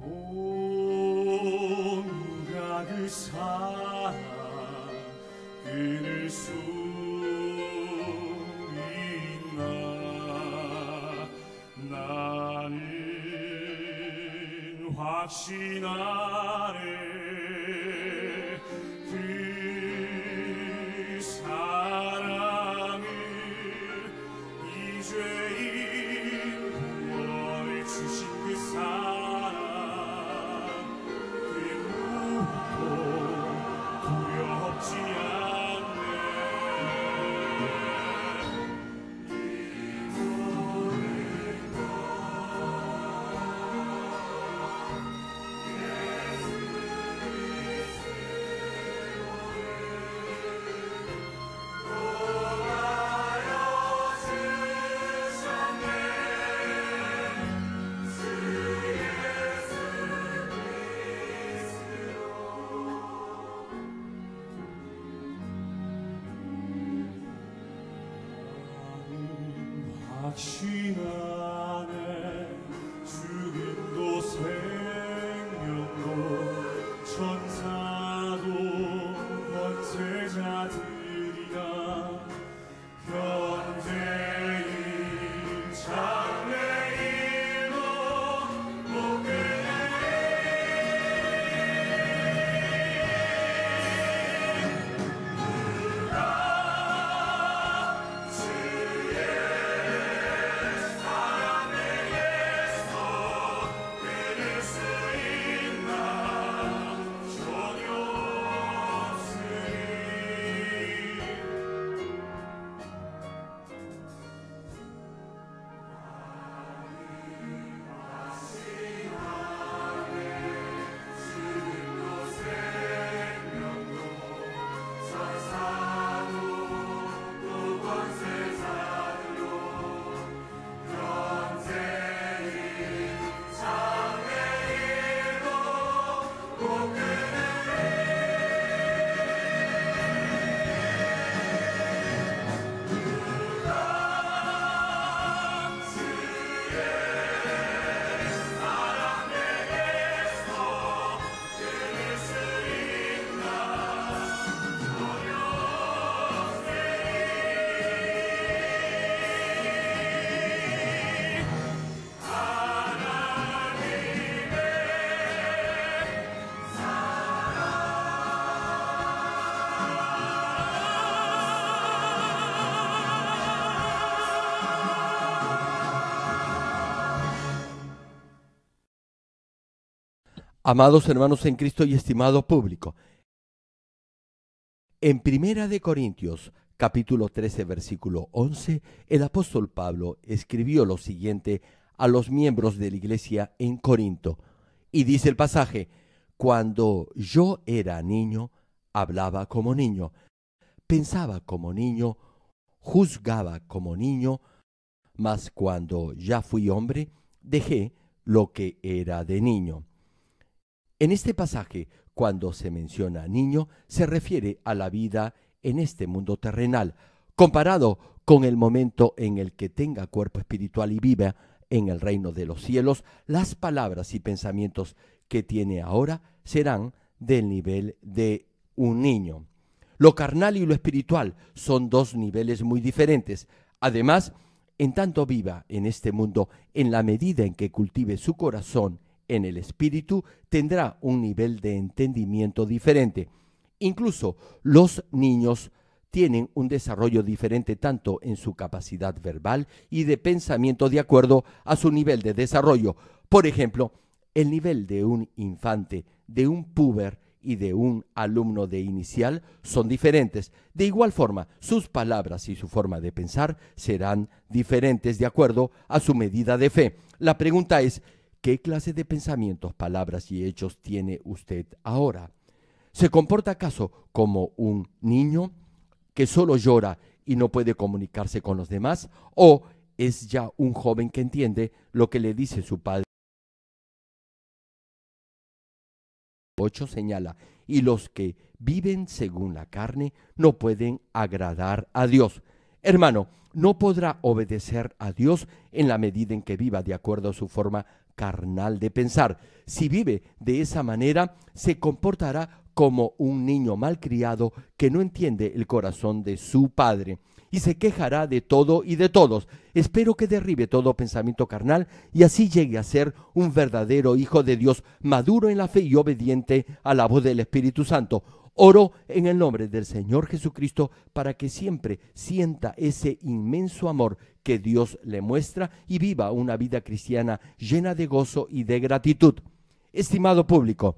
오 누가 그 사랑 끊을 수 있나 나는 확신하 Amados hermanos en Cristo y estimado público, en Primera de Corintios, capítulo 13, versículo 11, el apóstol Pablo escribió lo siguiente a los miembros de la iglesia en Corinto. Y dice el pasaje, cuando yo era niño, hablaba como niño, pensaba como niño, juzgaba como niño, mas cuando ya fui hombre, dejé lo que era de niño. En este pasaje, cuando se menciona niño, se refiere a la vida en este mundo terrenal, comparado con el momento en el que tenga cuerpo espiritual y viva en el reino de los cielos, las palabras y pensamientos que tiene ahora serán del nivel de un niño. Lo carnal y lo espiritual son dos niveles muy diferentes. Además, en tanto viva en este mundo, en la medida en que cultive su corazón en el espíritu tendrá un nivel de entendimiento diferente. Incluso los niños tienen un desarrollo diferente tanto en su capacidad verbal y de pensamiento de acuerdo a su nivel de desarrollo. Por ejemplo, el nivel de un infante, de un puber y de un alumno de inicial son diferentes. De igual forma, sus palabras y su forma de pensar serán diferentes de acuerdo a su medida de fe. La pregunta es, ¿Qué clase de pensamientos, palabras y hechos tiene usted ahora? ¿Se comporta acaso como un niño que solo llora y no puede comunicarse con los demás? ¿O es ya un joven que entiende lo que le dice su padre? 8 señala, y los que viven según la carne no pueden agradar a Dios. Hermano, no podrá obedecer a Dios en la medida en que viva de acuerdo a su forma carnal de pensar. Si vive de esa manera, se comportará como un niño malcriado que no entiende el corazón de su padre y se quejará de todo y de todos. Espero que derribe todo pensamiento carnal y así llegue a ser un verdadero hijo de Dios, maduro en la fe y obediente a la voz del Espíritu Santo. Oro en el nombre del Señor Jesucristo para que siempre sienta ese inmenso amor que Dios le muestra y viva una vida cristiana llena de gozo y de gratitud. Estimado público,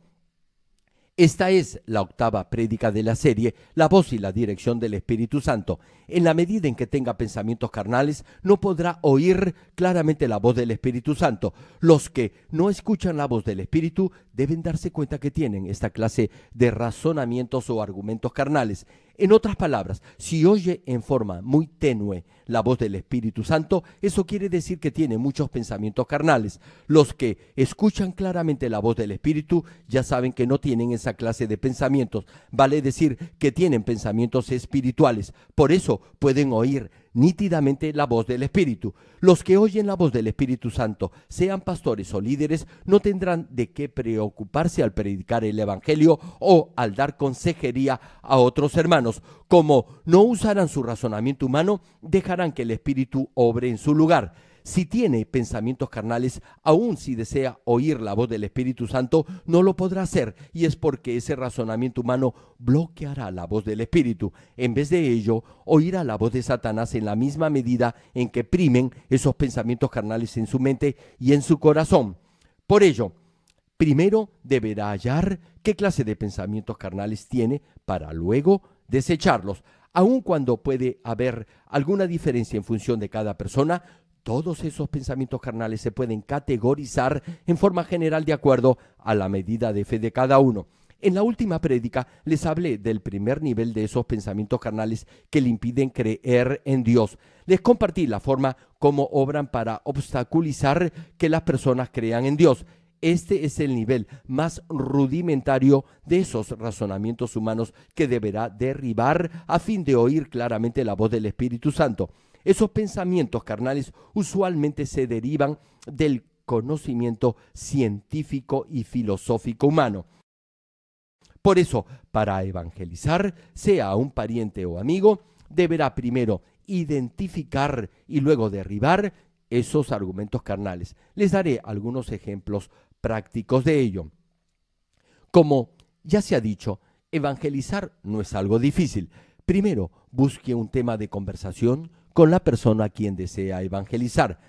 esta es la octava prédica de la serie, la voz y la dirección del Espíritu Santo. En la medida en que tenga pensamientos carnales, no podrá oír claramente la voz del Espíritu Santo. Los que no escuchan la voz del Espíritu deben darse cuenta que tienen esta clase de razonamientos o argumentos carnales. En otras palabras, si oye en forma muy tenue la voz del Espíritu Santo, eso quiere decir que tiene muchos pensamientos carnales. Los que escuchan claramente la voz del Espíritu ya saben que no tienen esa clase de pensamientos, vale decir que tienen pensamientos espirituales. Por eso pueden oír nítidamente la voz del Espíritu. Los que oyen la voz del Espíritu Santo, sean pastores o líderes, no tendrán de qué preocuparse al predicar el Evangelio o al dar consejería a otros hermanos. Como no usarán su razonamiento humano, dejarán que el Espíritu obre en su lugar si tiene pensamientos carnales, aun si desea oír la voz del Espíritu Santo, no lo podrá hacer, y es porque ese razonamiento humano bloqueará la voz del Espíritu. En vez de ello, oirá la voz de Satanás en la misma medida en que primen esos pensamientos carnales en su mente y en su corazón. Por ello, primero deberá hallar qué clase de pensamientos carnales tiene para luego desecharlos. Aun cuando puede haber alguna diferencia en función de cada persona, todos esos pensamientos carnales se pueden categorizar en forma general de acuerdo a la medida de fe de cada uno. En la última prédica les hablé del primer nivel de esos pensamientos carnales que le impiden creer en Dios. Les compartí la forma como obran para obstaculizar que las personas crean en Dios. Este es el nivel más rudimentario de esos razonamientos humanos que deberá derribar a fin de oír claramente la voz del Espíritu Santo. Esos pensamientos carnales usualmente se derivan del conocimiento científico y filosófico humano. Por eso, para evangelizar, sea un pariente o amigo, deberá primero identificar y luego derribar esos argumentos carnales. Les daré algunos ejemplos prácticos de ello. Como ya se ha dicho, evangelizar no es algo difícil. Primero, busque un tema de conversación con la persona a quien desea evangelizar.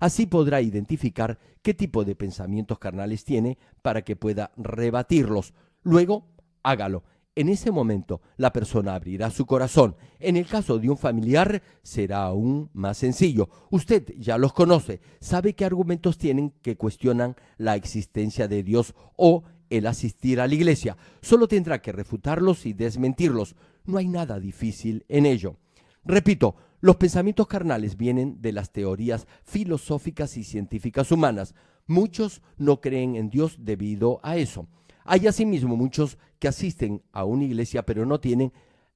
Así podrá identificar qué tipo de pensamientos carnales tiene para que pueda rebatirlos. Luego, hágalo. En ese momento, la persona abrirá su corazón. En el caso de un familiar, será aún más sencillo. Usted ya los conoce, sabe qué argumentos tienen que cuestionan la existencia de Dios o el asistir a la iglesia. Solo tendrá que refutarlos y desmentirlos. No hay nada difícil en ello. Repito, los pensamientos carnales vienen de las teorías filosóficas y científicas humanas. Muchos no creen en Dios debido a eso. Hay asimismo muchos que asisten a una iglesia pero no tienen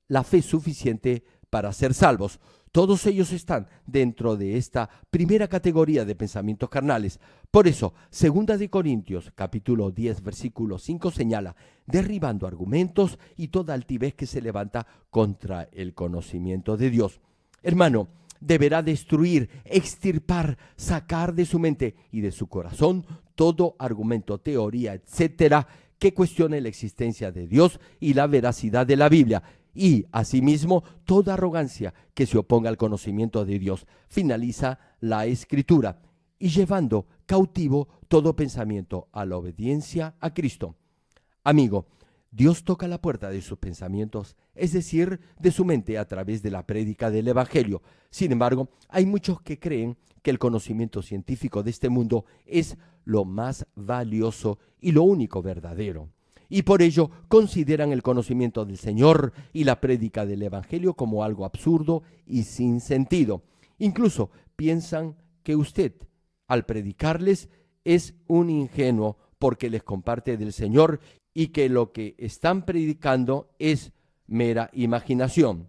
la fe suficiente para ser salvos. Todos ellos están dentro de esta primera categoría de pensamientos carnales. Por eso, segunda de Corintios, capítulo 10, versículo 5 señala, derribando argumentos y toda altivez que se levanta contra el conocimiento de Dios. Hermano, deberá destruir, extirpar, sacar de su mente y de su corazón todo argumento, teoría, etcétera, que cuestione la existencia de Dios y la veracidad de la Biblia y, asimismo, toda arrogancia que se oponga al conocimiento de Dios. Finaliza la escritura y llevando cautivo todo pensamiento a la obediencia a Cristo. Amigo, Dios toca la puerta de sus pensamientos, es decir, de su mente a través de la prédica del Evangelio. Sin embargo, hay muchos que creen que el conocimiento científico de este mundo es lo más valioso y lo único verdadero. Y por ello consideran el conocimiento del Señor y la prédica del Evangelio como algo absurdo y sin sentido. Incluso piensan que usted al predicarles es un ingenuo porque les comparte del Señor y que lo que están predicando es mera imaginación.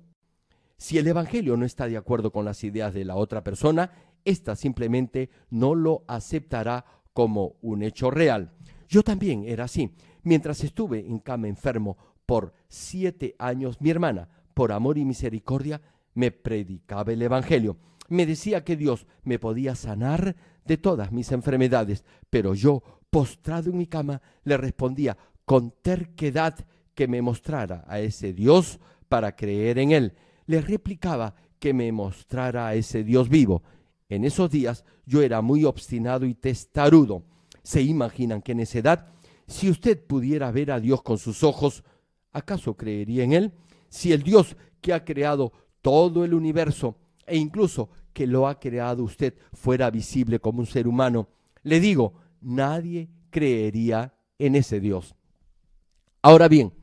Si el Evangelio no está de acuerdo con las ideas de la otra persona, ésta simplemente no lo aceptará como un hecho real. Yo también era así. Mientras estuve en cama enfermo por siete años, mi hermana, por amor y misericordia, me predicaba el Evangelio. Me decía que Dios me podía sanar de todas mis enfermedades, pero yo, postrado en mi cama, le respondía con terquedad que me mostrara a ese Dios para creer en él. Le replicaba que me mostrara a ese Dios vivo. En esos días yo era muy obstinado y testarudo. ¿Se imaginan que en esa edad, Si usted pudiera ver a Dios con sus ojos, ¿acaso creería en Él? Si el Dios que ha creado todo el universo e incluso que lo ha creado usted fuera visible como un ser humano. Le digo, nadie creería en ese Dios. Ahora bien,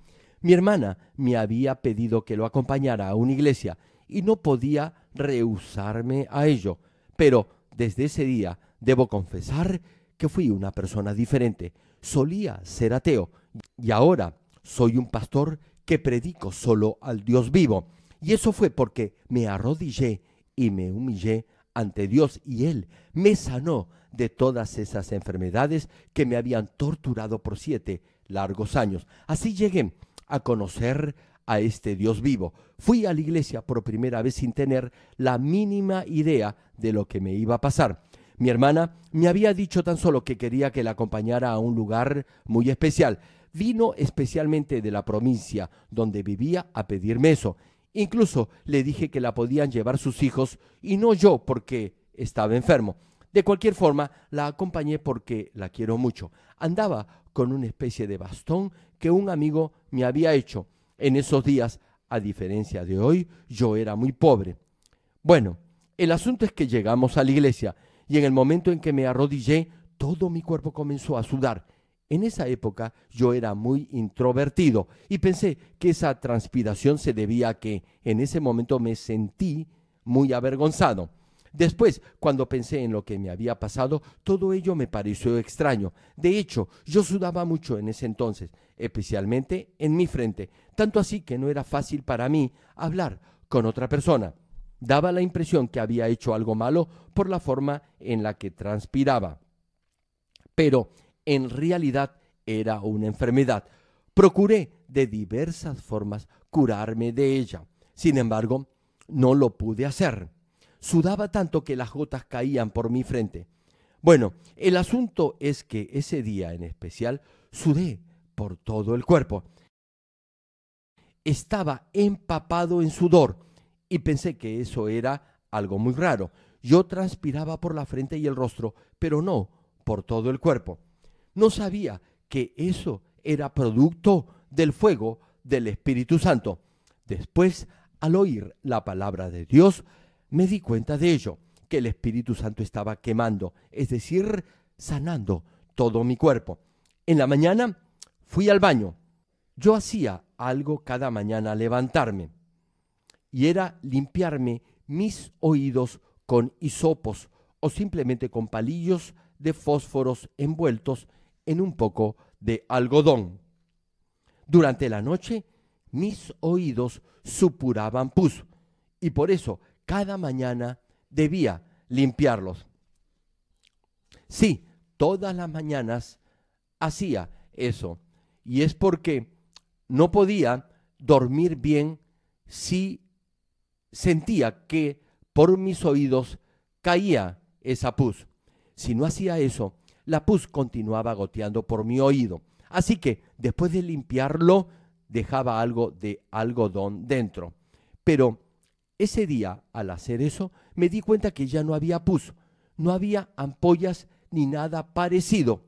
mi hermana me había pedido que lo acompañara a una iglesia y no podía rehusarme a ello, pero desde ese día debo confesar que fui una persona diferente. Solía ser ateo y ahora soy un pastor que predico solo al Dios vivo. Y eso fue porque me arrodillé y me humillé ante Dios y Él me sanó de todas esas enfermedades que me habían torturado por siete largos años. Así llegué a conocer a este Dios vivo. Fui a la iglesia por primera vez sin tener la mínima idea de lo que me iba a pasar. Mi hermana me había dicho tan solo que quería que la acompañara a un lugar muy especial. Vino especialmente de la provincia donde vivía a pedirme eso Incluso le dije que la podían llevar sus hijos y no yo porque estaba enfermo. De cualquier forma, la acompañé porque la quiero mucho. Andaba con una especie de bastón que un amigo me había hecho. En esos días, a diferencia de hoy, yo era muy pobre. Bueno, el asunto es que llegamos a la iglesia y en el momento en que me arrodillé, todo mi cuerpo comenzó a sudar en esa época yo era muy introvertido y pensé que esa transpiración se debía a que en ese momento me sentí muy avergonzado. Después, cuando pensé en lo que me había pasado, todo ello me pareció extraño. De hecho, yo sudaba mucho en ese entonces, especialmente en mi frente, tanto así que no era fácil para mí hablar con otra persona. Daba la impresión que había hecho algo malo por la forma en la que transpiraba. Pero en realidad era una enfermedad. Procuré de diversas formas curarme de ella. Sin embargo, no lo pude hacer. Sudaba tanto que las gotas caían por mi frente. Bueno, el asunto es que ese día en especial sudé por todo el cuerpo. Estaba empapado en sudor y pensé que eso era algo muy raro. Yo transpiraba por la frente y el rostro, pero no por todo el cuerpo no sabía que eso era producto del fuego del Espíritu Santo. Después, al oír la palabra de Dios, me di cuenta de ello, que el Espíritu Santo estaba quemando, es decir, sanando todo mi cuerpo. En la mañana fui al baño. Yo hacía algo cada mañana al levantarme, y era limpiarme mis oídos con hisopos o simplemente con palillos de fósforos envueltos en un poco de algodón. Durante la noche mis oídos supuraban pus y por eso cada mañana debía limpiarlos. Sí, todas las mañanas hacía eso y es porque no podía dormir bien si sentía que por mis oídos caía esa pus. Si no hacía eso, la pus continuaba goteando por mi oído. Así que, después de limpiarlo, dejaba algo de algodón dentro. Pero ese día, al hacer eso, me di cuenta que ya no había pus, no había ampollas ni nada parecido.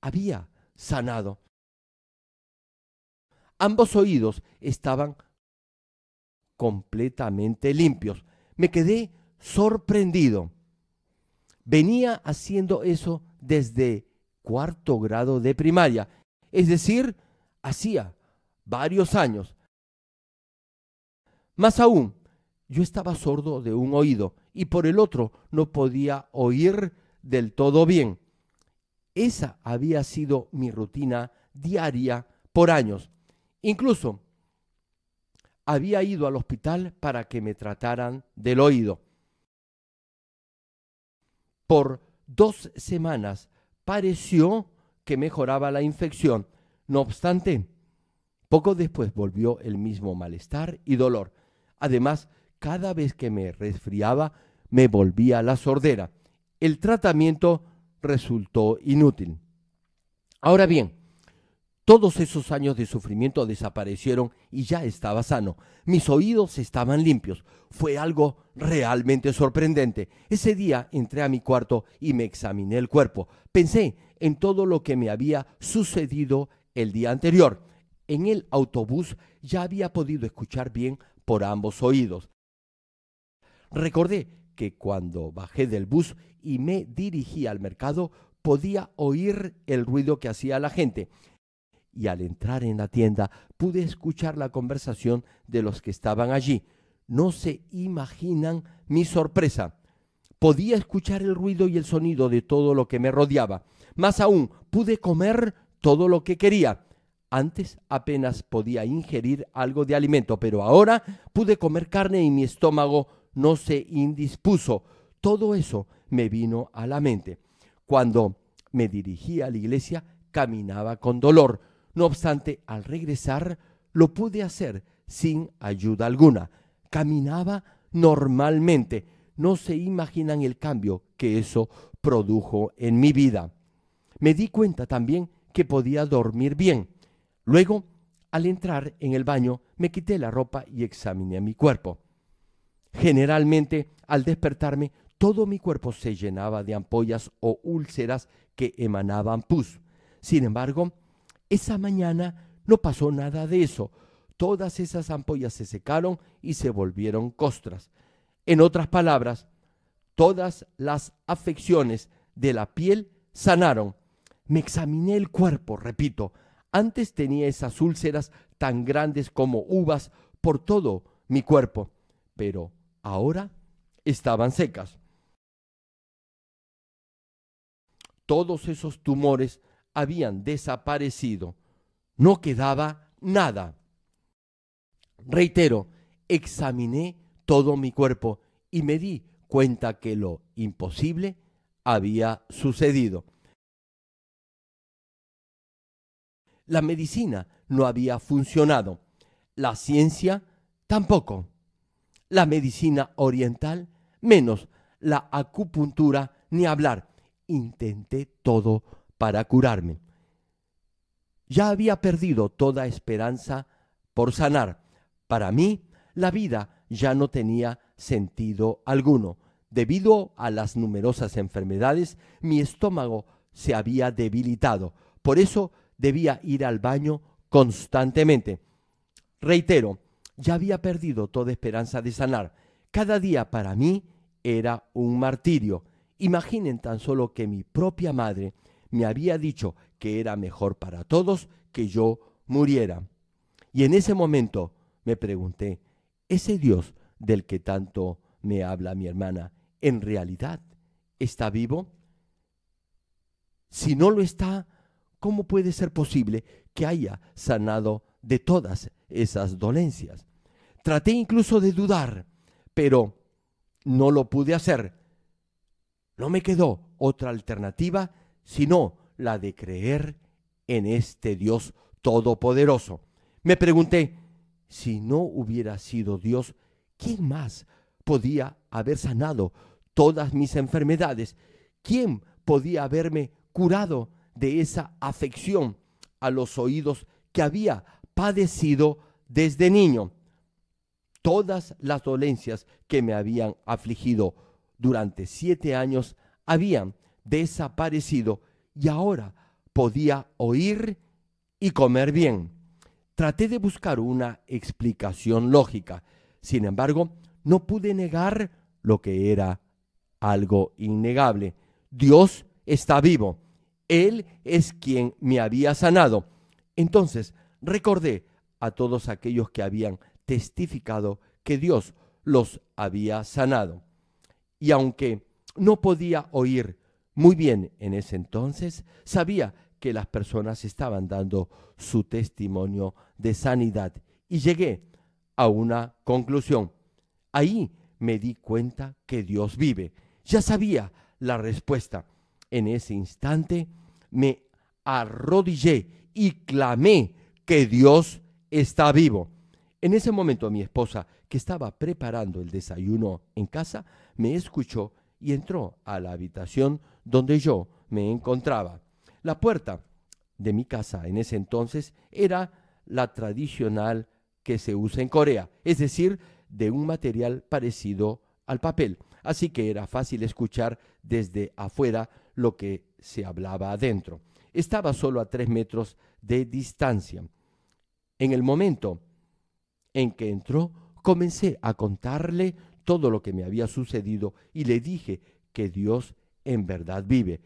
Había sanado. Ambos oídos estaban completamente limpios. Me quedé sorprendido. Venía haciendo eso desde cuarto grado de primaria, es decir, hacía varios años. Más aún, yo estaba sordo de un oído y por el otro no podía oír del todo bien. Esa había sido mi rutina diaria por años. Incluso había ido al hospital para que me trataran del oído. Por dos semanas pareció que mejoraba la infección. No obstante, poco después volvió el mismo malestar y dolor. Además, cada vez que me resfriaba, me volvía la sordera. El tratamiento resultó inútil. Ahora bien, todos esos años de sufrimiento desaparecieron y ya estaba sano. Mis oídos estaban limpios. Fue algo realmente sorprendente. Ese día entré a mi cuarto y me examiné el cuerpo. Pensé en todo lo que me había sucedido el día anterior. En el autobús ya había podido escuchar bien por ambos oídos. Recordé que cuando bajé del bus y me dirigí al mercado podía oír el ruido que hacía la gente y al entrar en la tienda pude escuchar la conversación de los que estaban allí. No se imaginan mi sorpresa. Podía escuchar el ruido y el sonido de todo lo que me rodeaba. Más aún, pude comer todo lo que quería. Antes apenas podía ingerir algo de alimento, pero ahora pude comer carne y mi estómago no se indispuso. Todo eso me vino a la mente. Cuando me dirigí a la iglesia, caminaba con dolor no obstante, al regresar lo pude hacer sin ayuda alguna. Caminaba normalmente. No se imaginan el cambio que eso produjo en mi vida. Me di cuenta también que podía dormir bien. Luego, al entrar en el baño, me quité la ropa y examiné mi cuerpo. Generalmente, al despertarme, todo mi cuerpo se llenaba de ampollas o úlceras que emanaban pus. Sin embargo, esa mañana no pasó nada de eso. Todas esas ampollas se secaron y se volvieron costras. En otras palabras, todas las afecciones de la piel sanaron. Me examiné el cuerpo, repito. Antes tenía esas úlceras tan grandes como uvas por todo mi cuerpo, pero ahora estaban secas. Todos esos tumores habían desaparecido. No quedaba nada. Reitero, examiné todo mi cuerpo y me di cuenta que lo imposible había sucedido. La medicina no había funcionado, la ciencia tampoco, la medicina oriental menos, la acupuntura ni hablar. Intenté todo para curarme. Ya había perdido toda esperanza por sanar. Para mí, la vida ya no tenía sentido alguno. Debido a las numerosas enfermedades, mi estómago se había debilitado. Por eso debía ir al baño constantemente. Reitero, ya había perdido toda esperanza de sanar. Cada día para mí era un martirio. Imaginen tan solo que mi propia madre me había dicho que era mejor para todos que yo muriera. Y en ese momento me pregunté, ¿ese Dios del que tanto me habla mi hermana, en realidad está vivo? Si no lo está, ¿cómo puede ser posible que haya sanado de todas esas dolencias? Traté incluso de dudar, pero no lo pude hacer. No me quedó otra alternativa sino la de creer en este Dios todopoderoso. Me pregunté, si no hubiera sido Dios, ¿quién más podía haber sanado todas mis enfermedades? ¿Quién podía haberme curado de esa afección a los oídos que había padecido desde niño? Todas las dolencias que me habían afligido durante siete años habían desaparecido y ahora podía oír y comer bien. Traté de buscar una explicación lógica. Sin embargo, no pude negar lo que era algo innegable. Dios está vivo. Él es quien me había sanado. Entonces recordé a todos aquellos que habían testificado que Dios los había sanado. Y aunque no podía oír muy bien, en ese entonces sabía que las personas estaban dando su testimonio de sanidad y llegué a una conclusión. Ahí me di cuenta que Dios vive. Ya sabía la respuesta. En ese instante me arrodillé y clamé que Dios está vivo. En ese momento mi esposa, que estaba preparando el desayuno en casa, me escuchó y entró a la habitación donde yo me encontraba. La puerta de mi casa en ese entonces era la tradicional que se usa en Corea, es decir, de un material parecido al papel. Así que era fácil escuchar desde afuera lo que se hablaba adentro. Estaba solo a tres metros de distancia. En el momento en que entró, comencé a contarle todo lo que me había sucedido y le dije que Dios en verdad vive.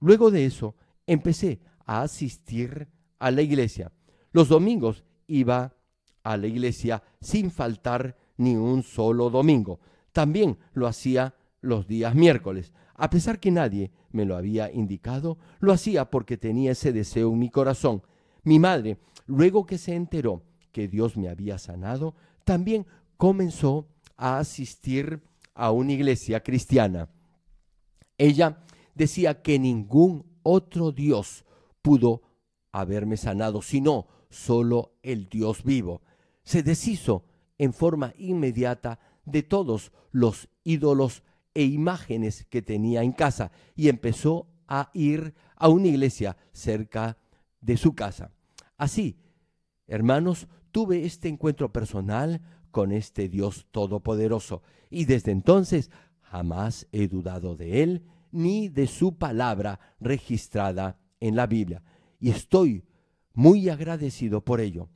Luego de eso, empecé a asistir a la iglesia. Los domingos iba a la iglesia sin faltar ni un solo domingo. También lo hacía los días miércoles. A pesar que nadie me lo había indicado, lo hacía porque tenía ese deseo en mi corazón. Mi madre, luego que se enteró que Dios me había sanado, también comenzó a asistir a una iglesia cristiana. Ella decía que ningún otro Dios pudo haberme sanado, sino solo el Dios vivo. Se deshizo en forma inmediata de todos los ídolos e imágenes que tenía en casa y empezó a ir a una iglesia cerca de su casa. Así, hermanos, tuve este encuentro personal con este Dios todopoderoso, y desde entonces jamás he dudado de Él ni de su palabra registrada en la Biblia, y estoy muy agradecido por ello.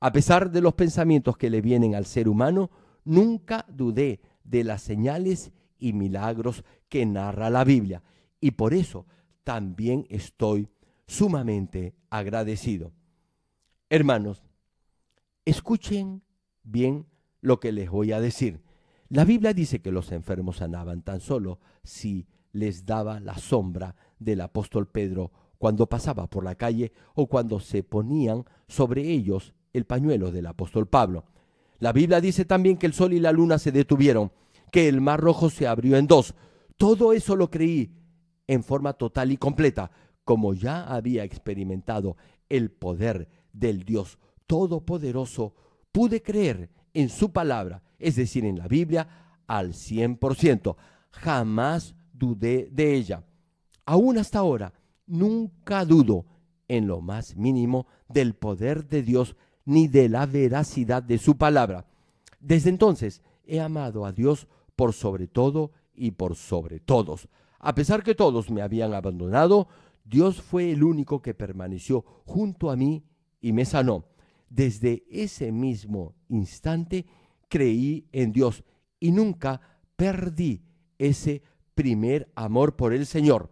A pesar de los pensamientos que le vienen al ser humano, nunca dudé de las señales y milagros que narra la Biblia, y por eso también estoy sumamente agradecido. Hermanos, escuchen bien lo que les voy a decir. La Biblia dice que los enfermos sanaban tan solo si les daba la sombra del apóstol Pedro cuando pasaba por la calle o cuando se ponían sobre ellos el pañuelo del apóstol Pablo. La Biblia dice también que el sol y la luna se detuvieron, que el mar rojo se abrió en dos. Todo eso lo creí en forma total y completa, como ya había experimentado el poder del Dios Todopoderoso pude creer en su palabra, es decir, en la Biblia, al 100%. Jamás dudé de ella. Aún hasta ahora, nunca dudo en lo más mínimo del poder de Dios ni de la veracidad de su palabra. Desde entonces he amado a Dios por sobre todo y por sobre todos. A pesar que todos me habían abandonado, Dios fue el único que permaneció junto a mí y me sanó. Desde ese mismo instante creí en Dios y nunca perdí ese primer amor por el Señor.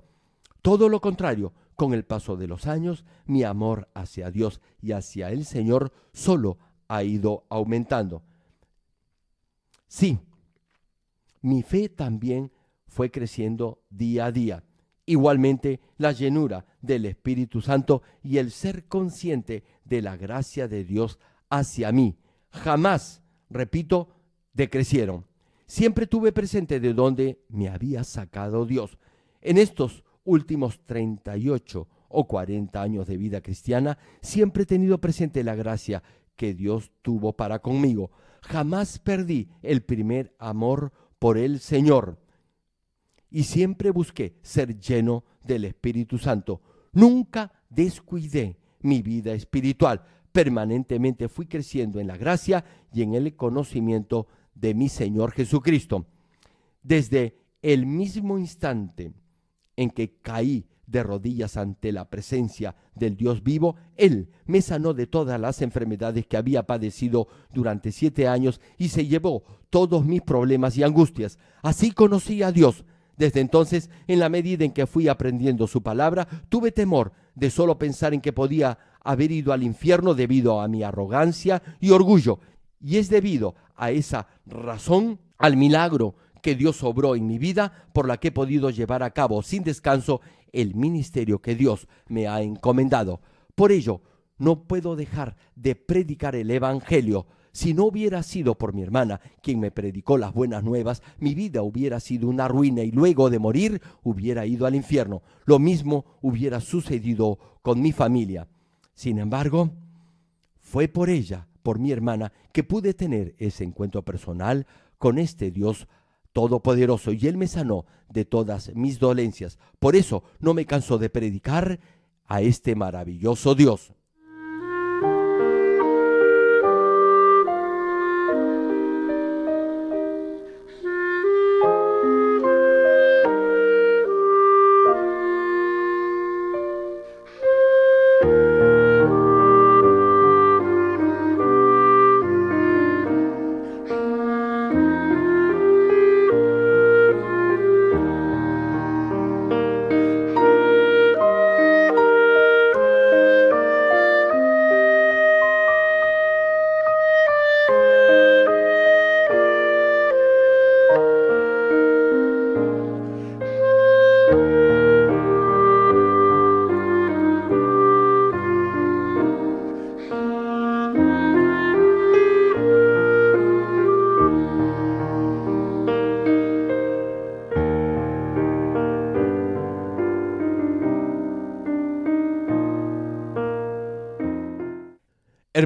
Todo lo contrario, con el paso de los años, mi amor hacia Dios y hacia el Señor solo ha ido aumentando. Sí, mi fe también fue creciendo día a día. Igualmente, la llenura del Espíritu Santo y el ser consciente de la gracia de Dios hacia mí jamás, repito, decrecieron. Siempre tuve presente de dónde me había sacado Dios. En estos últimos 38 o 40 años de vida cristiana, siempre he tenido presente la gracia que Dios tuvo para conmigo. Jamás perdí el primer amor por el Señor y siempre busqué ser lleno del Espíritu Santo. Nunca descuidé mi vida espiritual. Permanentemente fui creciendo en la gracia y en el conocimiento de mi Señor Jesucristo. Desde el mismo instante en que caí de rodillas ante la presencia del Dios vivo, Él me sanó de todas las enfermedades que había padecido durante siete años y se llevó todos mis problemas y angustias. Así conocí a Dios desde entonces, en la medida en que fui aprendiendo su palabra, tuve temor de solo pensar en que podía haber ido al infierno debido a mi arrogancia y orgullo. Y es debido a esa razón, al milagro que Dios obró en mi vida, por la que he podido llevar a cabo sin descanso el ministerio que Dios me ha encomendado. Por ello, no puedo dejar de predicar el Evangelio si no hubiera sido por mi hermana, quien me predicó las buenas nuevas, mi vida hubiera sido una ruina y luego de morir hubiera ido al infierno. Lo mismo hubiera sucedido con mi familia. Sin embargo, fue por ella, por mi hermana, que pude tener ese encuentro personal con este Dios Todopoderoso y Él me sanó de todas mis dolencias. Por eso no me canso de predicar a este maravilloso Dios.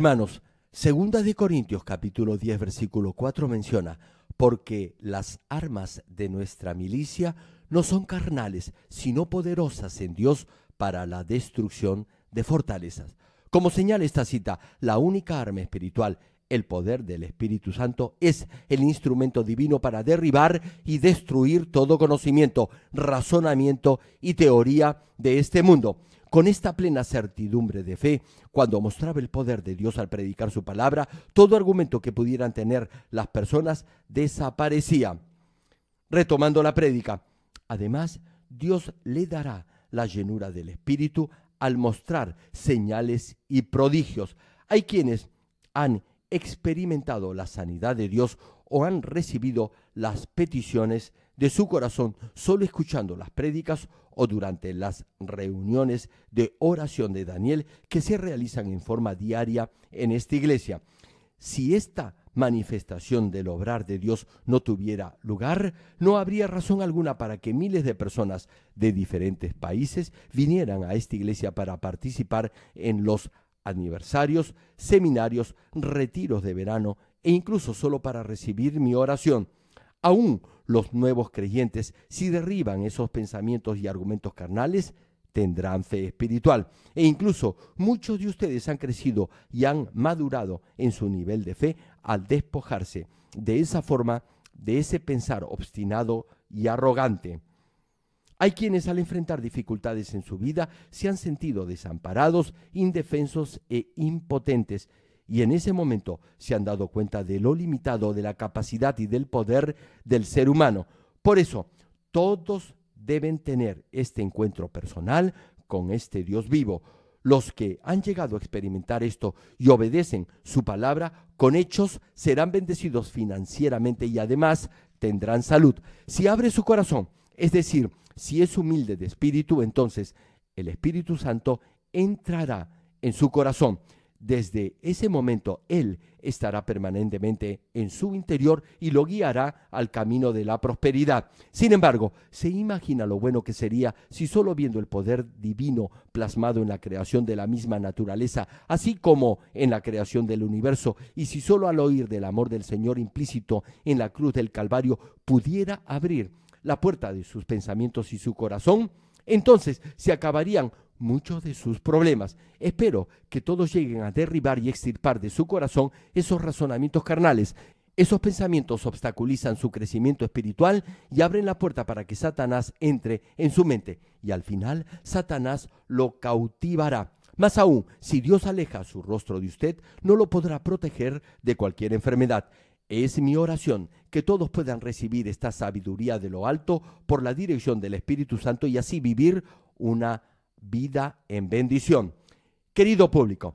Hermanos, segunda de Corintios capítulo 10 versículo 4 menciona, porque las armas de nuestra milicia no son carnales, sino poderosas en Dios para la destrucción de fortalezas. Como señala esta cita, la única arma espiritual el poder del Espíritu Santo es el instrumento divino para derribar y destruir todo conocimiento, razonamiento y teoría de este mundo. Con esta plena certidumbre de fe, cuando mostraba el poder de Dios al predicar su palabra, todo argumento que pudieran tener las personas desaparecía. Retomando la prédica, además, Dios le dará la llenura del Espíritu al mostrar señales y prodigios. Hay quienes han experimentado la sanidad de Dios o han recibido las peticiones de su corazón solo escuchando las prédicas o durante las reuniones de oración de Daniel que se realizan en forma diaria en esta iglesia. Si esta manifestación del obrar de Dios no tuviera lugar, no habría razón alguna para que miles de personas de diferentes países vinieran a esta iglesia para participar en los aniversarios, seminarios, retiros de verano e incluso solo para recibir mi oración. Aún los nuevos creyentes, si derriban esos pensamientos y argumentos carnales, tendrán fe espiritual. E incluso muchos de ustedes han crecido y han madurado en su nivel de fe al despojarse de esa forma, de ese pensar obstinado y arrogante. Hay quienes al enfrentar dificultades en su vida se han sentido desamparados, indefensos e impotentes, y en ese momento se han dado cuenta de lo limitado de la capacidad y del poder del ser humano. Por eso, todos deben tener este encuentro personal con este Dios vivo. Los que han llegado a experimentar esto y obedecen su palabra con hechos serán bendecidos financieramente y además tendrán salud. Si abre su corazón, es decir, si es humilde de espíritu, entonces el Espíritu Santo entrará en su corazón. Desde ese momento Él estará permanentemente en su interior y lo guiará al camino de la prosperidad. Sin embargo, se imagina lo bueno que sería si solo viendo el poder divino plasmado en la creación de la misma naturaleza, así como en la creación del universo, y si solo al oír del amor del Señor implícito en la cruz del Calvario pudiera abrir la puerta de sus pensamientos y su corazón, entonces se acabarían muchos de sus problemas. Espero que todos lleguen a derribar y extirpar de su corazón esos razonamientos carnales. Esos pensamientos obstaculizan su crecimiento espiritual y abren la puerta para que Satanás entre en su mente y al final Satanás lo cautivará. Más aún, si Dios aleja su rostro de usted, no lo podrá proteger de cualquier enfermedad. Es mi oración que todos puedan recibir esta sabiduría de lo alto por la dirección del Espíritu Santo y así vivir una vida en bendición. Querido público,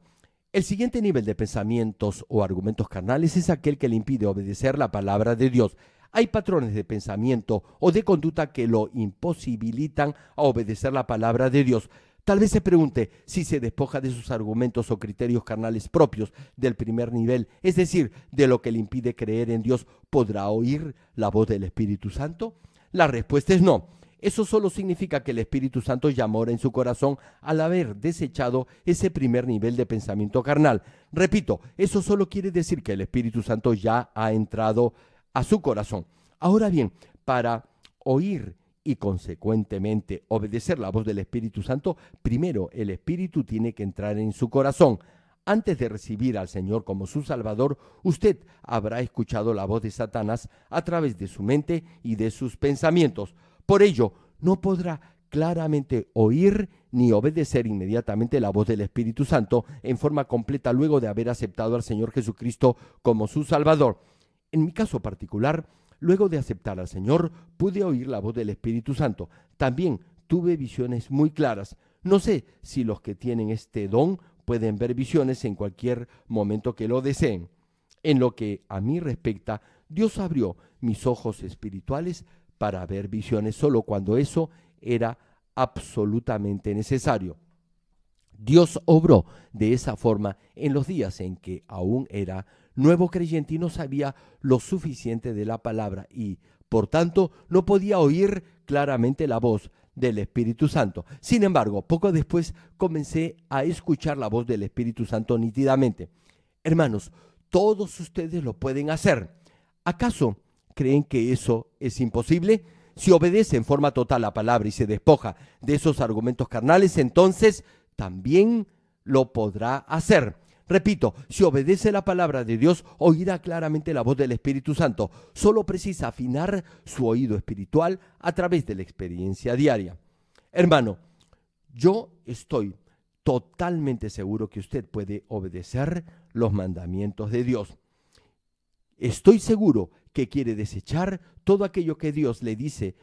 el siguiente nivel de pensamientos o argumentos carnales es aquel que le impide obedecer la palabra de Dios. Hay patrones de pensamiento o de conducta que lo imposibilitan a obedecer la palabra de Dios. Tal vez se pregunte si se despoja de sus argumentos o criterios carnales propios del primer nivel, es decir, de lo que le impide creer en Dios, ¿podrá oír la voz del Espíritu Santo? La respuesta es no. Eso solo significa que el Espíritu Santo ya mora en su corazón al haber desechado ese primer nivel de pensamiento carnal. Repito, eso solo quiere decir que el Espíritu Santo ya ha entrado a su corazón. Ahora bien, para oír y consecuentemente obedecer la voz del Espíritu Santo, primero el Espíritu tiene que entrar en su corazón. Antes de recibir al Señor como su Salvador, usted habrá escuchado la voz de Satanás a través de su mente y de sus pensamientos. Por ello, no podrá claramente oír ni obedecer inmediatamente la voz del Espíritu Santo en forma completa luego de haber aceptado al Señor Jesucristo como su Salvador. En mi caso particular, Luego de aceptar al Señor, pude oír la voz del Espíritu Santo. También tuve visiones muy claras. No sé si los que tienen este don pueden ver visiones en cualquier momento que lo deseen. En lo que a mí respecta, Dios abrió mis ojos espirituales para ver visiones solo cuando eso era absolutamente necesario. Dios obró de esa forma en los días en que aún era nuevo creyente y no sabía lo suficiente de la palabra y, por tanto, no podía oír claramente la voz del Espíritu Santo. Sin embargo, poco después comencé a escuchar la voz del Espíritu Santo nítidamente. Hermanos, todos ustedes lo pueden hacer. ¿Acaso creen que eso es imposible? Si obedece en forma total la palabra y se despoja de esos argumentos carnales, entonces también lo podrá hacer. Repito, si obedece la palabra de Dios, oirá claramente la voz del Espíritu Santo. Solo precisa afinar su oído espiritual a través de la experiencia diaria. Hermano, yo estoy totalmente seguro que usted puede obedecer los mandamientos de Dios. Estoy seguro que quiere desechar todo aquello que Dios le dice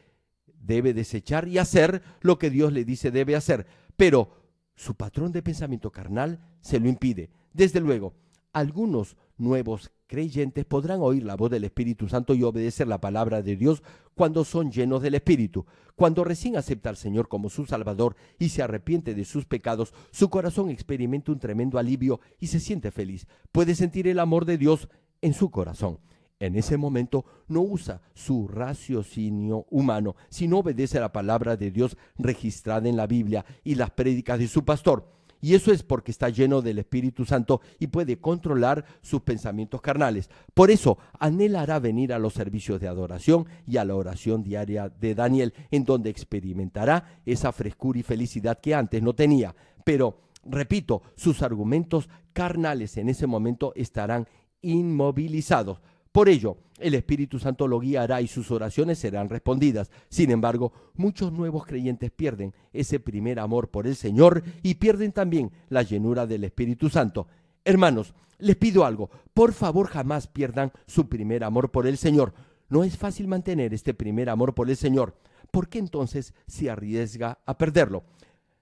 debe desechar y hacer lo que Dios le dice debe hacer, pero su patrón de pensamiento carnal se lo impide desde luego, algunos nuevos creyentes podrán oír la voz del Espíritu Santo y obedecer la palabra de Dios cuando son llenos del Espíritu. Cuando recién acepta al Señor como su Salvador y se arrepiente de sus pecados, su corazón experimenta un tremendo alivio y se siente feliz. Puede sentir el amor de Dios en su corazón. En ese momento no usa su raciocinio humano, sino obedece la palabra de Dios registrada en la Biblia y las prédicas de su pastor y eso es porque está lleno del Espíritu Santo y puede controlar sus pensamientos carnales. Por eso anhelará venir a los servicios de adoración y a la oración diaria de Daniel, en donde experimentará esa frescura y felicidad que antes no tenía. Pero, repito, sus argumentos carnales en ese momento estarán inmovilizados por ello, el Espíritu Santo lo guiará y sus oraciones serán respondidas. Sin embargo, muchos nuevos creyentes pierden ese primer amor por el Señor y pierden también la llenura del Espíritu Santo. Hermanos, les pido algo, por favor jamás pierdan su primer amor por el Señor. No es fácil mantener este primer amor por el Señor. ¿Por qué entonces se arriesga a perderlo?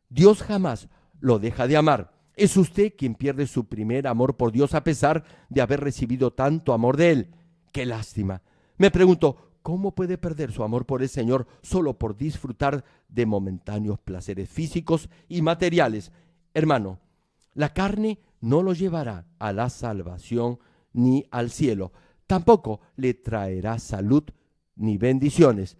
Dios jamás lo deja de amar. Es usted quien pierde su primer amor por Dios a pesar de haber recibido tanto amor de Él. Qué lástima. Me pregunto, ¿cómo puede perder su amor por el Señor solo por disfrutar de momentáneos placeres físicos y materiales? Hermano, la carne no lo llevará a la salvación ni al cielo. Tampoco le traerá salud ni bendiciones.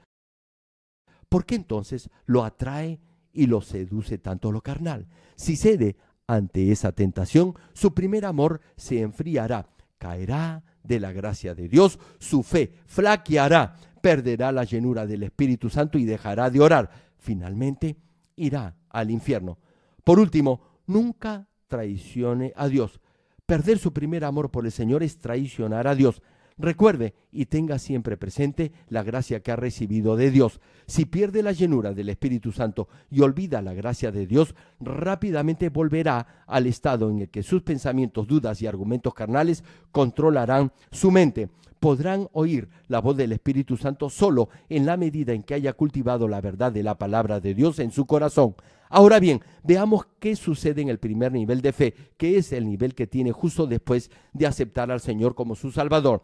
¿Por qué entonces lo atrae y lo seduce tanto lo carnal? Si cede ante esa tentación, su primer amor se enfriará, caerá, de la gracia de Dios, su fe flaqueará, perderá la llenura del Espíritu Santo y dejará de orar. Finalmente, irá al infierno. Por último, nunca traicione a Dios. Perder su primer amor por el Señor es traicionar a Dios. Recuerde y tenga siempre presente la gracia que ha recibido de Dios. Si pierde la llenura del Espíritu Santo y olvida la gracia de Dios, rápidamente volverá al estado en el que sus pensamientos, dudas y argumentos carnales controlarán su mente podrán oír la voz del Espíritu Santo solo en la medida en que haya cultivado la verdad de la palabra de Dios en su corazón. Ahora bien, veamos qué sucede en el primer nivel de fe, que es el nivel que tiene justo después de aceptar al Señor como su Salvador.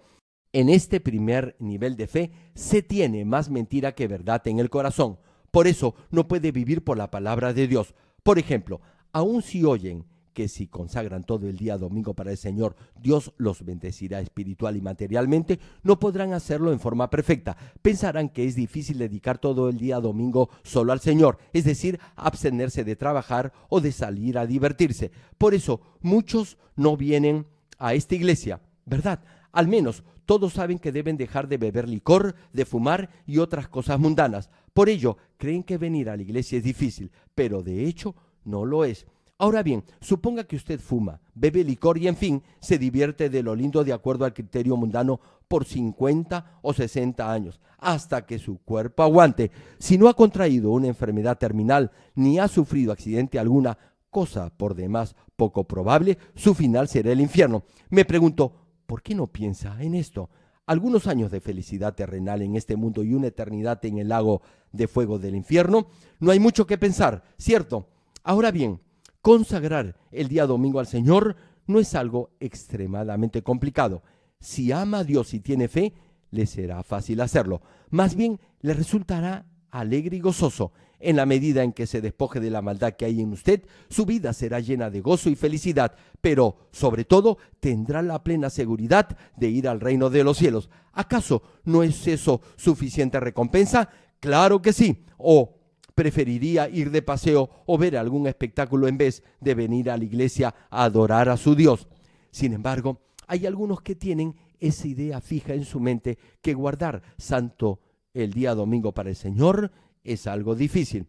En este primer nivel de fe se tiene más mentira que verdad en el corazón. Por eso no puede vivir por la palabra de Dios. Por ejemplo, aun si oyen que si consagran todo el día domingo para el Señor, Dios los bendecirá espiritual y materialmente, no podrán hacerlo en forma perfecta. Pensarán que es difícil dedicar todo el día domingo solo al Señor, es decir, abstenerse de trabajar o de salir a divertirse. Por eso, muchos no vienen a esta iglesia, ¿verdad? Al menos todos saben que deben dejar de beber licor, de fumar y otras cosas mundanas. Por ello, creen que venir a la iglesia es difícil, pero de hecho no lo es. Ahora bien, suponga que usted fuma, bebe licor y en fin, se divierte de lo lindo de acuerdo al criterio mundano por 50 o 60 años, hasta que su cuerpo aguante. Si no ha contraído una enfermedad terminal ni ha sufrido accidente alguna, cosa por demás poco probable, su final será el infierno. Me pregunto, ¿por qué no piensa en esto? algunos años de felicidad terrenal en este mundo y una eternidad en el lago de fuego del infierno, no hay mucho que pensar, ¿cierto? Ahora bien, Consagrar el día domingo al Señor no es algo extremadamente complicado. Si ama a Dios y tiene fe, le será fácil hacerlo. Más bien, le resultará alegre y gozoso. En la medida en que se despoje de la maldad que hay en usted, su vida será llena de gozo y felicidad, pero sobre todo tendrá la plena seguridad de ir al reino de los cielos. ¿Acaso no es eso suficiente recompensa? Claro que sí. ¿O preferiría ir de paseo o ver algún espectáculo en vez de venir a la iglesia a adorar a su Dios. Sin embargo, hay algunos que tienen esa idea fija en su mente que guardar santo el día domingo para el Señor es algo difícil.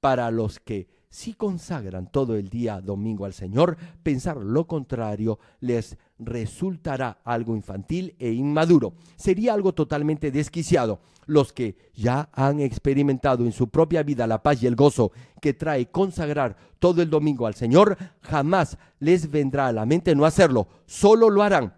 Para los que si consagran todo el día domingo al Señor, pensar lo contrario les resultará algo infantil e inmaduro. Sería algo totalmente desquiciado. Los que ya han experimentado en su propia vida la paz y el gozo que trae consagrar todo el domingo al Señor, jamás les vendrá a la mente no hacerlo. Solo lo harán.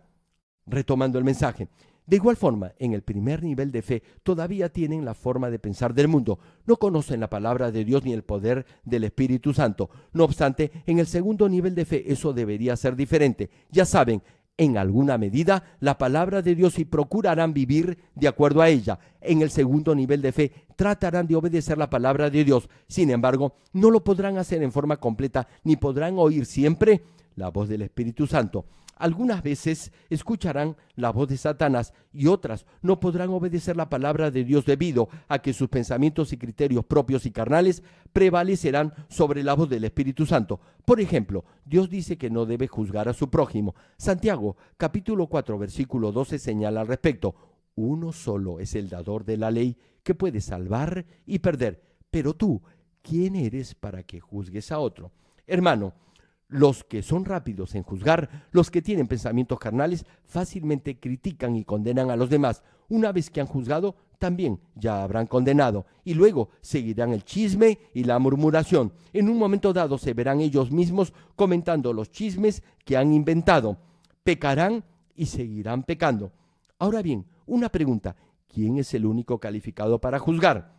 Retomando el mensaje, de igual forma, en el primer nivel de fe todavía tienen la forma de pensar del mundo, no conocen la palabra de Dios ni el poder del Espíritu Santo. No obstante, en el segundo nivel de fe eso debería ser diferente. Ya saben, en alguna medida la palabra de Dios y procurarán vivir de acuerdo a ella. En el segundo nivel de fe tratarán de obedecer la palabra de Dios. Sin embargo, no lo podrán hacer en forma completa ni podrán oír siempre la voz del Espíritu Santo. Algunas veces escucharán la voz de Satanás y otras no podrán obedecer la palabra de Dios debido a que sus pensamientos y criterios propios y carnales prevalecerán sobre la voz del Espíritu Santo. Por ejemplo, Dios dice que no debe juzgar a su prójimo. Santiago capítulo 4 versículo 12 señala al respecto, uno solo es el dador de la ley que puede salvar y perder. Pero tú, ¿quién eres para que juzgues a otro? Hermano, los que son rápidos en juzgar, los que tienen pensamientos carnales, fácilmente critican y condenan a los demás. Una vez que han juzgado, también ya habrán condenado, y luego seguirán el chisme y la murmuración. En un momento dado se verán ellos mismos comentando los chismes que han inventado. Pecarán y seguirán pecando. Ahora bien, una pregunta. ¿Quién es el único calificado para juzgar?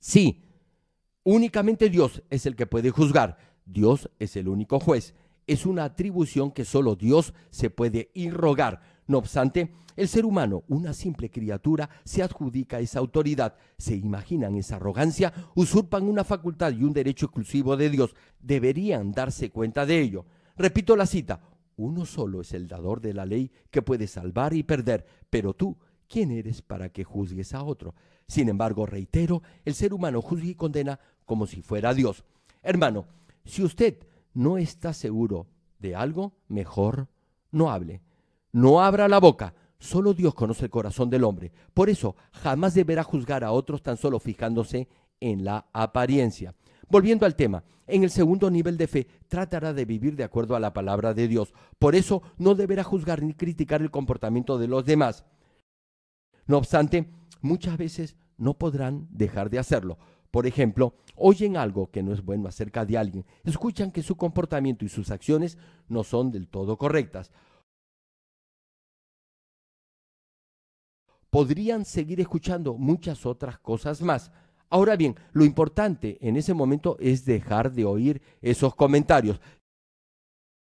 Sí, únicamente Dios es el que puede juzgar. Dios es el único juez. Es una atribución que solo Dios se puede irrogar. No obstante, el ser humano, una simple criatura, se adjudica esa autoridad, se imaginan esa arrogancia, usurpan una facultad y un derecho exclusivo de Dios. Deberían darse cuenta de ello. Repito la cita, uno solo es el dador de la ley que puede salvar y perder, pero tú, ¿quién eres para que juzgues a otro? Sin embargo, reitero, el ser humano juzga y condena como si fuera Dios. Hermano, si usted no está seguro de algo, mejor no hable. No abra la boca. Solo Dios conoce el corazón del hombre. Por eso, jamás deberá juzgar a otros tan solo fijándose en la apariencia. Volviendo al tema, en el segundo nivel de fe tratará de vivir de acuerdo a la palabra de Dios. Por eso no deberá juzgar ni criticar el comportamiento de los demás. No obstante, muchas veces no podrán dejar de hacerlo. Por ejemplo, oyen algo que no es bueno acerca de alguien, escuchan que su comportamiento y sus acciones no son del todo correctas. Podrían seguir escuchando muchas otras cosas más. Ahora bien, lo importante en ese momento es dejar de oír esos comentarios.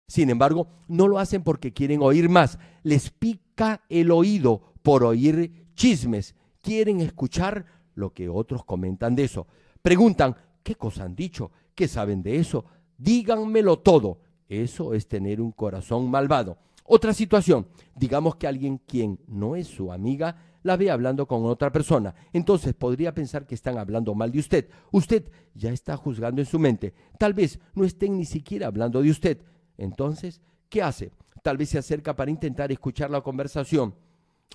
Sin embargo, no lo hacen porque quieren oír más. Les pica el oído por oír chismes. Quieren escuchar lo que otros comentan de eso. Preguntan, ¿qué cosa han dicho? ¿Qué saben de eso? Díganmelo todo. Eso es tener un corazón malvado. Otra situación, digamos que alguien quien no es su amiga la ve hablando con otra persona, entonces podría pensar que están hablando mal de usted. Usted ya está juzgando en su mente, tal vez no estén ni siquiera hablando de usted. Entonces, ¿qué hace? Tal vez se acerca para intentar escuchar la conversación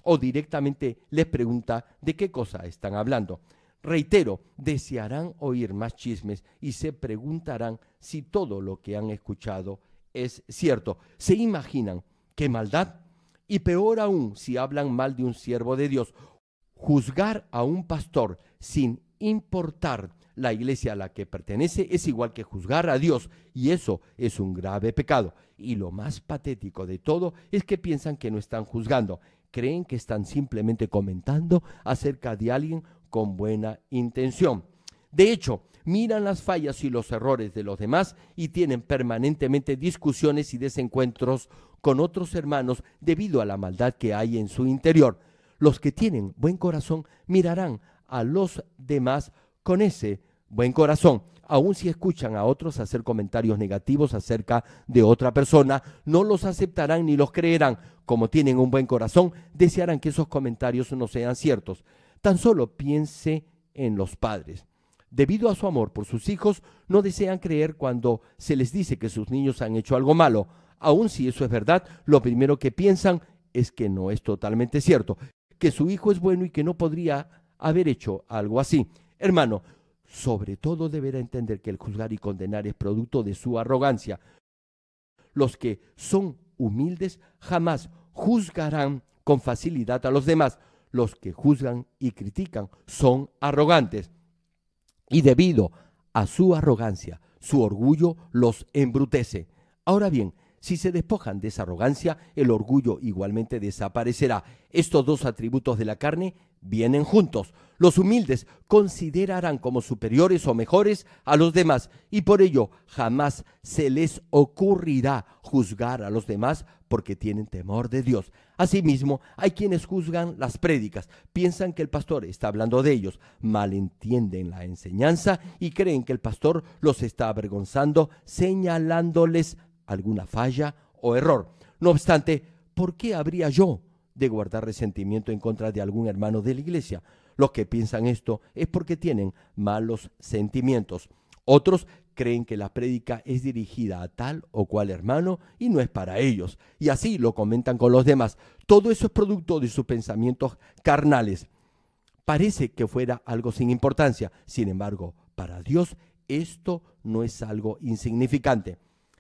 o directamente les pregunta de qué cosa están hablando. Reitero, desearán oír más chismes y se preguntarán si todo lo que han escuchado es cierto. Se imaginan qué maldad. Y peor aún si hablan mal de un siervo de Dios. Juzgar a un pastor sin importar la iglesia a la que pertenece es igual que juzgar a Dios y eso es un grave pecado. Y lo más patético de todo es que piensan que no están juzgando creen que están simplemente comentando acerca de alguien con buena intención. De hecho, miran las fallas y los errores de los demás y tienen permanentemente discusiones y desencuentros con otros hermanos debido a la maldad que hay en su interior. Los que tienen buen corazón mirarán a los demás con ese buen corazón aun si escuchan a otros hacer comentarios negativos acerca de otra persona, no los aceptarán ni los creerán. Como tienen un buen corazón, desearán que esos comentarios no sean ciertos. Tan solo piense en los padres. Debido a su amor por sus hijos, no desean creer cuando se les dice que sus niños han hecho algo malo. Aun si eso es verdad, lo primero que piensan es que no es totalmente cierto, que su hijo es bueno y que no podría haber hecho algo así. Hermano, sobre todo deberá entender que el juzgar y condenar es producto de su arrogancia. Los que son humildes jamás juzgarán con facilidad a los demás. Los que juzgan y critican son arrogantes. Y debido a su arrogancia, su orgullo los embrutece. Ahora bien, si se despojan de esa arrogancia, el orgullo igualmente desaparecerá. Estos dos atributos de la carne vienen juntos. Los humildes considerarán como superiores o mejores a los demás y por ello jamás se les ocurrirá juzgar a los demás porque tienen temor de Dios. Asimismo, hay quienes juzgan las prédicas, piensan que el pastor está hablando de ellos, malentienden la enseñanza y creen que el pastor los está avergonzando señalándoles alguna falla o error. No obstante, ¿por qué habría yo de guardar resentimiento en contra de algún hermano de la iglesia. Los que piensan esto es porque tienen malos sentimientos. Otros creen que la prédica es dirigida a tal o cual hermano y no es para ellos. Y así lo comentan con los demás. Todo eso es producto de sus pensamientos carnales. Parece que fuera algo sin importancia. Sin embargo, para Dios esto no es algo insignificante.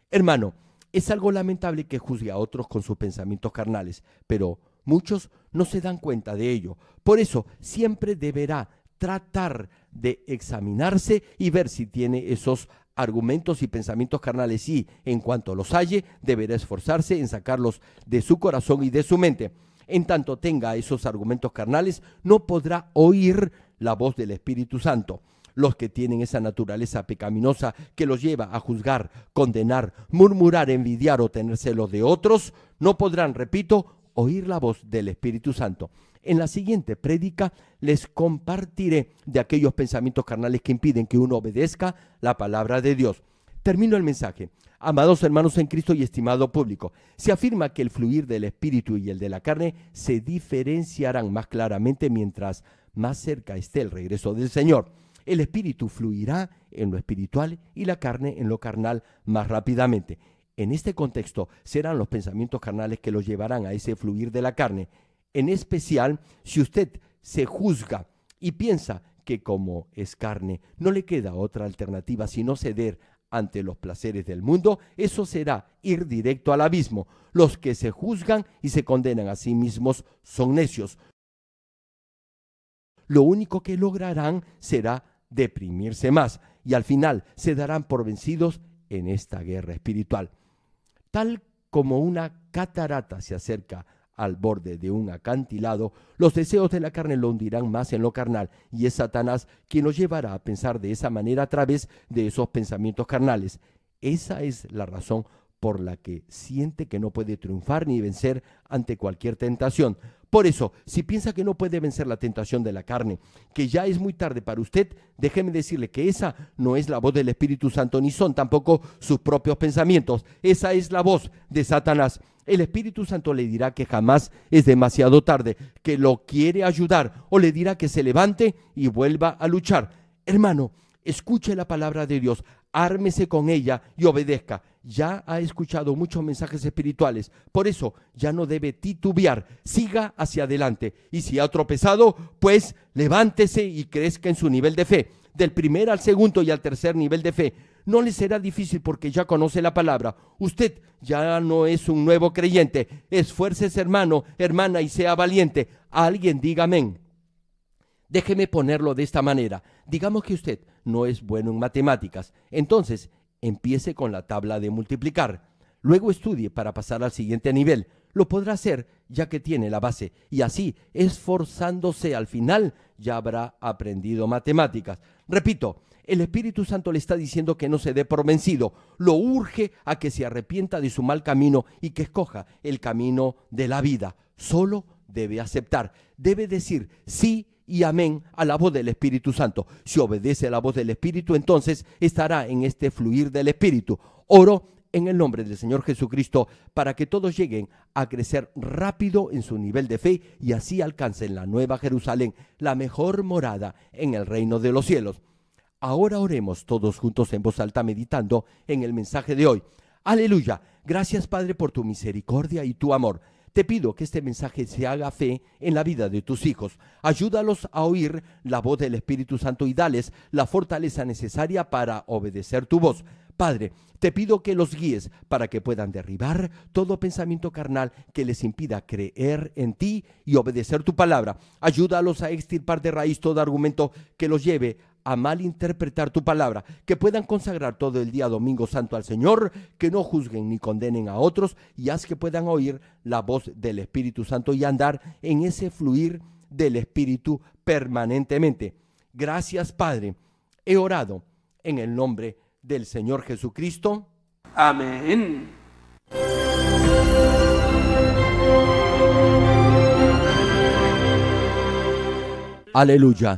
Hermano, es algo lamentable que juzgue a otros con sus pensamientos carnales, pero Muchos no se dan cuenta de ello. Por eso siempre deberá tratar de examinarse y ver si tiene esos argumentos y pensamientos carnales y en cuanto los halle deberá esforzarse en sacarlos de su corazón y de su mente. En tanto tenga esos argumentos carnales no podrá oír la voz del Espíritu Santo. Los que tienen esa naturaleza pecaminosa que los lleva a juzgar, condenar, murmurar, envidiar o tener celos de otros, no podrán, repito, oír la voz del Espíritu Santo. En la siguiente prédica les compartiré de aquellos pensamientos carnales que impiden que uno obedezca la palabra de Dios. Termino el mensaje. Amados hermanos en Cristo y estimado público, se afirma que el fluir del espíritu y el de la carne se diferenciarán más claramente mientras más cerca esté el regreso del Señor. El espíritu fluirá en lo espiritual y la carne en lo carnal más rápidamente. En este contexto serán los pensamientos carnales que los llevarán a ese fluir de la carne, en especial si usted se juzga y piensa que como es carne no le queda otra alternativa sino ceder ante los placeres del mundo, eso será ir directo al abismo. Los que se juzgan y se condenan a sí mismos son necios. Lo único que lograrán será deprimirse más y al final se darán por vencidos en esta guerra espiritual. Tal como una catarata se acerca al borde de un acantilado, los deseos de la carne lo hundirán más en lo carnal, y es Satanás quien lo llevará a pensar de esa manera a través de esos pensamientos carnales. Esa es la razón por la que siente que no puede triunfar ni vencer ante cualquier tentación, por eso, si piensa que no puede vencer la tentación de la carne, que ya es muy tarde para usted, déjeme decirle que esa no es la voz del Espíritu Santo, ni son tampoco sus propios pensamientos. Esa es la voz de Satanás. El Espíritu Santo le dirá que jamás es demasiado tarde, que lo quiere ayudar, o le dirá que se levante y vuelva a luchar. Hermano, escuche la palabra de Dios, ármese con ella y obedezca ya ha escuchado muchos mensajes espirituales. Por eso ya no debe titubear, siga hacia adelante. Y si ha tropezado, pues levántese y crezca en su nivel de fe. Del primer al segundo y al tercer nivel de fe. No le será difícil porque ya conoce la palabra. Usted ya no es un nuevo creyente. Esfuerces, hermano, hermana, y sea valiente. alguien diga amén. Déjeme ponerlo de esta manera. Digamos que usted no es bueno en matemáticas. Entonces, Empiece con la tabla de multiplicar. Luego estudie para pasar al siguiente nivel. Lo podrá hacer ya que tiene la base. Y así, esforzándose al final, ya habrá aprendido matemáticas. Repito, el Espíritu Santo le está diciendo que no se dé por vencido, lo urge a que se arrepienta de su mal camino y que escoja el camino de la vida. Solo debe aceptar, debe decir sí y amén a la voz del Espíritu Santo. Si obedece a la voz del Espíritu, entonces estará en este fluir del Espíritu. Oro en el nombre del Señor Jesucristo para que todos lleguen a crecer rápido en su nivel de fe y así alcancen la nueva Jerusalén, la mejor morada en el reino de los cielos. Ahora oremos todos juntos en voz alta meditando en el mensaje de hoy. Aleluya. Gracias Padre por tu misericordia y tu amor. Te pido que este mensaje se haga fe en la vida de tus hijos. Ayúdalos a oír la voz del Espíritu Santo y dales la fortaleza necesaria para obedecer tu voz. Padre, te pido que los guíes para que puedan derribar todo pensamiento carnal que les impida creer en ti y obedecer tu palabra. Ayúdalos a extirpar de raíz todo argumento que los lleve a malinterpretar tu palabra, que puedan consagrar todo el día domingo santo al Señor, que no juzguen ni condenen a otros y haz que puedan oír la voz del Espíritu Santo y andar en ese fluir del Espíritu permanentemente. Gracias Padre, he orado en el nombre del Señor Jesucristo. Amén. Aleluya.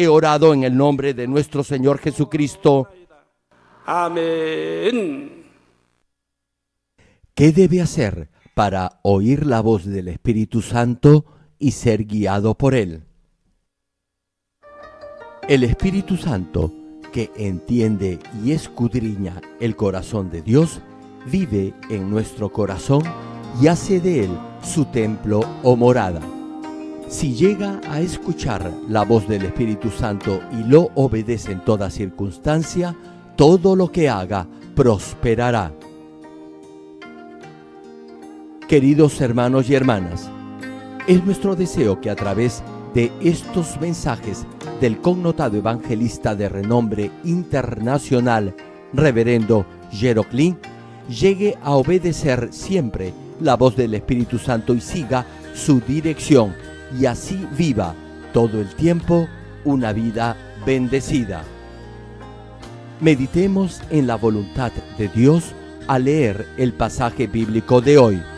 He orado en el nombre de nuestro Señor Jesucristo. Amén. ¿Qué debe hacer para oír la voz del Espíritu Santo y ser guiado por él? El Espíritu Santo, que entiende y escudriña el corazón de Dios, vive en nuestro corazón y hace de él su templo o morada. Si llega a escuchar la voz del Espíritu Santo y lo obedece en toda circunstancia, todo lo que haga prosperará. Queridos hermanos y hermanas, es nuestro deseo que a través de estos mensajes del connotado evangelista de renombre internacional, Reverendo Jeroclin, llegue a obedecer siempre la voz del Espíritu Santo y siga su dirección y así viva todo el tiempo una vida bendecida. Meditemos en la voluntad de Dios al leer el pasaje bíblico de hoy.